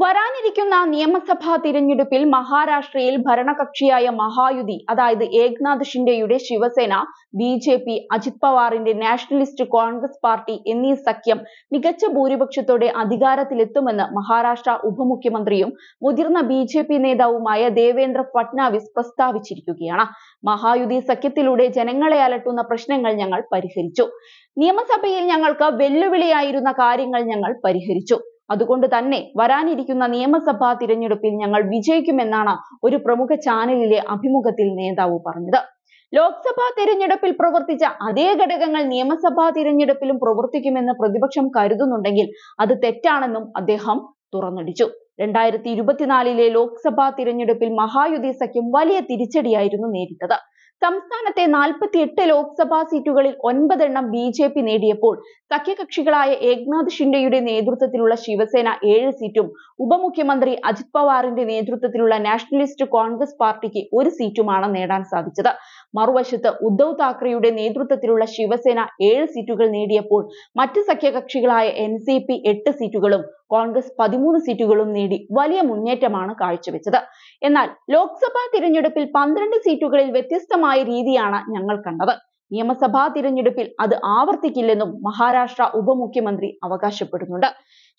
വരാനിരിക്കുന്ന നിയമസഭാ തിരഞ്ഞെടുപ്പിൽ മഹാരാഷ്ട്രയിൽ ഭരണകക്ഷിയായ മഹായുതി അതായത് ഏക്നാഥ് ഷിൻഡെയുടെ Shiv Sena B J P Ajit പവാറിന്റെ നാഷണലിസ്റ്റ് കോൺഗ്രസ് പാർട്ടി എന്നീ സഖ്യം മികച്ച ഭൂരിപക്ഷത്തോടെ അധികാരത്തിലെത്തുമെന്ന് മഹാരാഷ്ട്ര ഉപമുഖ്യമന്ത്രിയും മുതിർന്ന ബി ജെ പി നേതാവുമായ ദേവേന്ദ്ര ഫട്നാവിസ് പ്രസ്താവിച്ചിരിക്കുകയാണ് മഹായുതി സഖ്യത്തിലൂടെ ജനങ്ങളെ അലട്ടുന്ന പ്രശ്നങ്ങൾ ഞങ്ങൾ പരിഹരിച്ചു നിയമസഭയിൽ ഞങ്ങൾക്ക് വെല്ലുവിളിയായിരുന്ന കാര്യങ്ങൾ ഞങ്ങൾ പരിഹരിച്ചു അതുകൊണ്ട് തന്നെ വരാനിരിക്കുന്ന നിയമസഭാ തിരഞ്ഞെടുപ്പിൽ ഞങ്ങൾ വിജയിക്കുമെന്നാണ് ഒരു പ്രമുഖ ചാനലിലെ അഭിമുഖത്തിൽ നേതാവ് പറഞ്ഞത് ലോക്സഭാ തിരഞ്ഞെടുപ്പിൽ പ്രവർത്തിച്ച അതേ ഘടകങ്ങൾ നിയമസഭാ തിരഞ്ഞെടുപ്പിലും പ്രവർത്തിക്കുമെന്ന് പ്രതിപക്ഷം കരുതുന്നുണ്ടെങ്കിൽ അത് തെറ്റാണെന്നും അദ്ദേഹം തുറന്നടിച്ചു രണ്ടായിരത്തി ഇരുപത്തിനാലിലെ ലോക്സഭാ തിരഞ്ഞെടുപ്പിൽ മഹായുതി സഖ്യം വലിയ തിരിച്ചടിയായിരുന്നു നേരിട്ടത് സംസ്ഥാനത്തെ നാൽപ്പത്തിയെട്ട് ലോക്സഭാ സീറ്റുകളിൽ ഒൻപതെണ്ണം ബി ജെ പി നേടിയപ്പോൾ സഖ്യകക്ഷികളായ ഏക്നാഥ് ഷിൻഡെയുടെ നേതൃത്വത്തിലുള്ള ശിവസേന ഏഴ് സീറ്റും ഉപമുഖ്യമന്ത്രി അജിത് പവാറിന്റെ നേതൃത്വത്തിലുള്ള നാഷണലിസ്റ്റ് കോൺഗ്രസ് പാർട്ടിക്ക് ഒരു സീറ്റുമാണ് നേടാൻ സാധിച്ചത് മറുവശത്ത് ഉദ്ധവ് താക്കറെയുടെ നേതൃത്വത്തിലുള്ള ശിവസേന ഏഴ് സീറ്റുകൾ നേടിയപ്പോൾ മറ്റ് സഖ്യകക്ഷികളായ എൻ സി പി എട്ട് സീറ്റുകളും കോൺഗ്രസ് പതിമൂന്ന് സീറ്റുകളും നേടി വലിയ മുന്നേറ്റമാണ് കാഴ്ചവെച്ചത് എന്നാൽ ലോക്സഭാ തിരഞ്ഞെടുപ്പിൽ പന്ത്രണ്ട് സീറ്റുകളിൽ വ്യത്യസ്തമായ രീതിയാണ് ഞങ്ങൾ കണ്ടത് നിയമസഭാ തിരഞ്ഞെടുപ്പിൽ അത് ആവർത്തിക്കില്ലെന്നും മഹാരാഷ്ട്ര ഉപമുഖ്യമന്ത്രി അവകാശപ്പെടുന്നുണ്ട്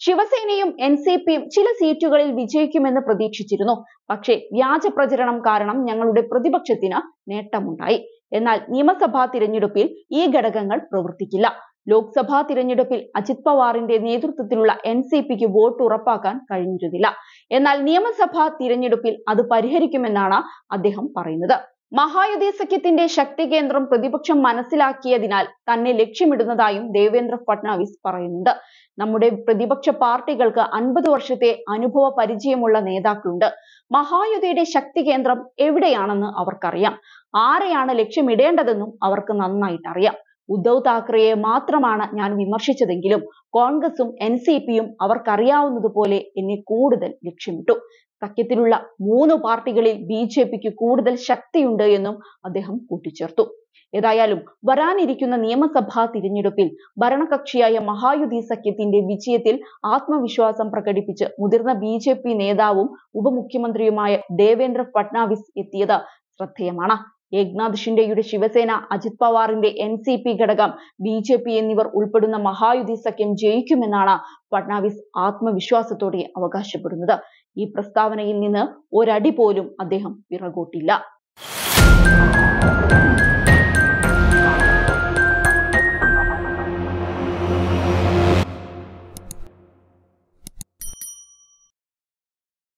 ശിവസേനയും എൻ സി പിയും ചില സീറ്റുകളിൽ വിജയിക്കുമെന്ന് പ്രതീക്ഷിച്ചിരുന്നു പക്ഷേ വ്യാജ പ്രചരണം കാരണം ഞങ്ങളുടെ പ്രതിപക്ഷത്തിന് നേട്ടമുണ്ടായി എന്നാൽ നിയമസഭാ തിരഞ്ഞെടുപ്പിൽ ഈ ഘടകങ്ങൾ പ്രവർത്തിക്കില്ല ലോക്സഭാ തിരഞ്ഞെടുപ്പിൽ അജിത് പവാറിന്റെ നേതൃത്വത്തിലുള്ള എൻ സി പിക്ക് വോട്ട് ഉറപ്പാക്കാൻ കഴിഞ്ഞിരുന്നില്ല എന്നാൽ നിയമസഭാ തിരഞ്ഞെടുപ്പിൽ അത് പരിഹരിക്കുമെന്നാണ് അദ്ദേഹം പറയുന്നത് മഹായുതി സഖ്യത്തിന്റെ ശക്തി കേന്ദ്രം പ്രതിപക്ഷം മനസ്സിലാക്കിയതിനാൽ തന്നെ ലക്ഷ്യമിടുന്നതായും ദേവേന്ദ്ര ഫട്നാവിസ് പറയുന്നുണ്ട് നമ്മുടെ പ്രതിപക്ഷ പാർട്ടികൾക്ക് അൻപത് വർഷത്തെ അനുഭവ പരിചയമുള്ള നേതാക്കളുണ്ട് മഹായുതിയുടെ ശക്തി കേന്ദ്രം എവിടെയാണെന്ന് അവർക്കറിയാം ആരെയാണ് ലക്ഷ്യമിടേണ്ടതെന്നും അവർക്ക് നന്നായിട്ട് അറിയാം ഉദ്ധവ് താക്കറെയെ മാത്രമാണ് ഞാൻ വിമർശിച്ചതെങ്കിലും കോൺഗ്രസും എൻ സി പിയും അവർക്കറിയാവുന്നതുപോലെ എന്നെ കൂടുതൽ ലക്ഷ്യമിട്ടു സഖ്യത്തിലുള്ള മൂന്ന് പാർട്ടികളിൽ ബി ജെ പിക്ക് കൂടുതൽ ശക്തിയുണ്ട് എന്നും അദ്ദേഹം കൂട്ടിച്ചേർത്തു ഏതായാലും വരാനിരിക്കുന്ന നിയമസഭാ തിരഞ്ഞെടുപ്പിൽ ഭരണകക്ഷിയായ മഹായുതി സഖ്യത്തിന്റെ വിജയത്തിൽ ആത്മവിശ്വാസം പ്രകടിപ്പിച്ച് മുതിർന്ന ബി ജെ പി നേതാവും ഉപമുഖ്യമന്ത്രിയുമായ ദേവേന്ദ്ര ഫട്നാവിസ് എത്തിയത് ശ്രദ്ധേയമാണ് ഏക്നാഥ് ഷിൻഡെയുടെ ശിവസേന അജിത് പവാറിന്റെ എൻ സി പി ഘടകം ബി ജെ പി എന്നിവർ ഉൾപ്പെടുന്ന മഹായുതി സഖ്യം ജയിക്കുമെന്നാണ് ഫഡ്നാവിസ് ആത്മവിശ്വാസത്തോടെ അവകാശപ്പെടുന്നത് ഈ പ്രസ്താവനയിൽ നിന്ന് ഒരടി പോലും അദ്ദേഹം പിറകോട്ടില്ല